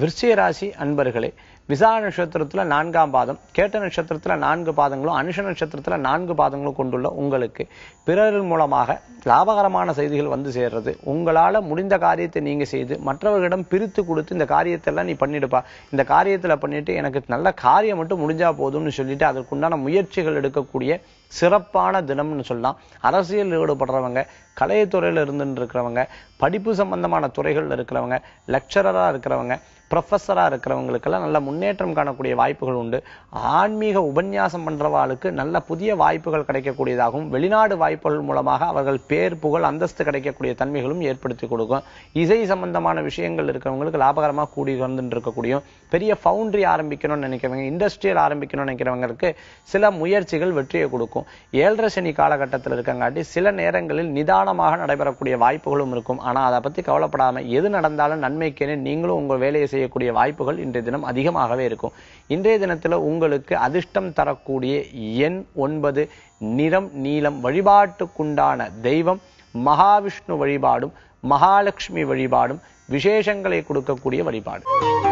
விருச்சிய அன்பர்களே விசார நட்சத்திரத்தில் நான்காம் பாதம் கேட்ட நட்சத்திரத்தில் நான்கு பாதங்களும் அனுஷ நட்சத்திரத்தில் நான்கு பாதங்களும் கொண்டுள்ள உங்களுக்கு பிறரின் மூலமாக லாபகரமான செய்திகள் வந்து சேர்றது உங்களால் முடிந்த காரியத்தை நீங்கள் செய்து மற்றவர்களிடம் பிரித்து கொடுத்து இந்த காரியத்தெல்லாம் நீ பண்ணிடுப்பா இந்த காரியத்தில் பண்ணிட்டு எனக்கு நல்ல காரியம் மட்டும் முடிஞ்சால் போதும்னு சொல்லிட்டு அதற்குண்டான முயற்சிகள் எடுக்கக்கூடிய சிறப்பான தினம்னு சொல்லலாம் அரசியல் ஈடுபடுறவங்க கலைத்துறையில் இருந்துன்னு இருக்கிறவங்க படிப்பு சம்பந்தமான துறைகளில் இருக்கிறவங்க லெக்சரராக இருக்கிறவங்க ப்ரொஃபஸராக இருக்கிறவங்களுக்கெல்லாம் நல்ல முன்னேற்றம் காணக்கூடிய வாய்ப்புகள் உண்டு ஆன்மீக உபன்யாசம் பண்ணுறவாளுக்கு நல்ல புதிய வாய்ப்புகள் கிடைக்கக்கூடியதாகவும் வெளிநாடு வாய்ப்புகள் மூலமாக அவர்கள் பேர் புகழ் அந்தஸ்து கிடைக்கக்கூடிய தன்மைகளும் ஏற்படுத்தி கொடுக்கும் இசை சம்பந்தமான விஷயங்கள் இருக்கிறவங்களுக்கு லாபகரமாக கூடி வந்துட்டு இருக்கக்கூடிய பெரிய ஃபவுண்ட்ரி ஆரம்பிக்கணும்னு நினைக்கிறவங்க இண்டஸ்ட்ரியல் ஆரம்பிக்கணும்னு நினைக்கிறவங்களுக்கு சில முயற்சிகள் வெற்றியை கொடுக்கும் இருக்கும் ஏழரை சனி காலகட்டத்தில் இருக்கங்காட்டி சில நேரங்களில் நிதானமாக நடைபெறக்கூடிய வாய்ப்புகளும் இருக்கும் ஆனால் அதை பற்றி கவலைப்படாமல் எது நடந்தாலும் நன்மைக்கேனே நீங்களும் உங்கள் வேலையை செய்யக்கூடிய வாய்ப்புகள் இன்றைய தினம் அதிகமாகவே இருக்கும் இன்றைய தினத்தில் உங்களுக்கு அதிர்ஷ்டம் தரக்கூடிய எண் ஒன்பது நிறம் நீளம் வழிபாட்டுக்குண்டான தெய்வம் மகாவிஷ்ணு வழிபாடும் மகாலட்சுமி வழிபாடும் விசேஷங்களை கொடுக்கக்கூடிய வழிபாடு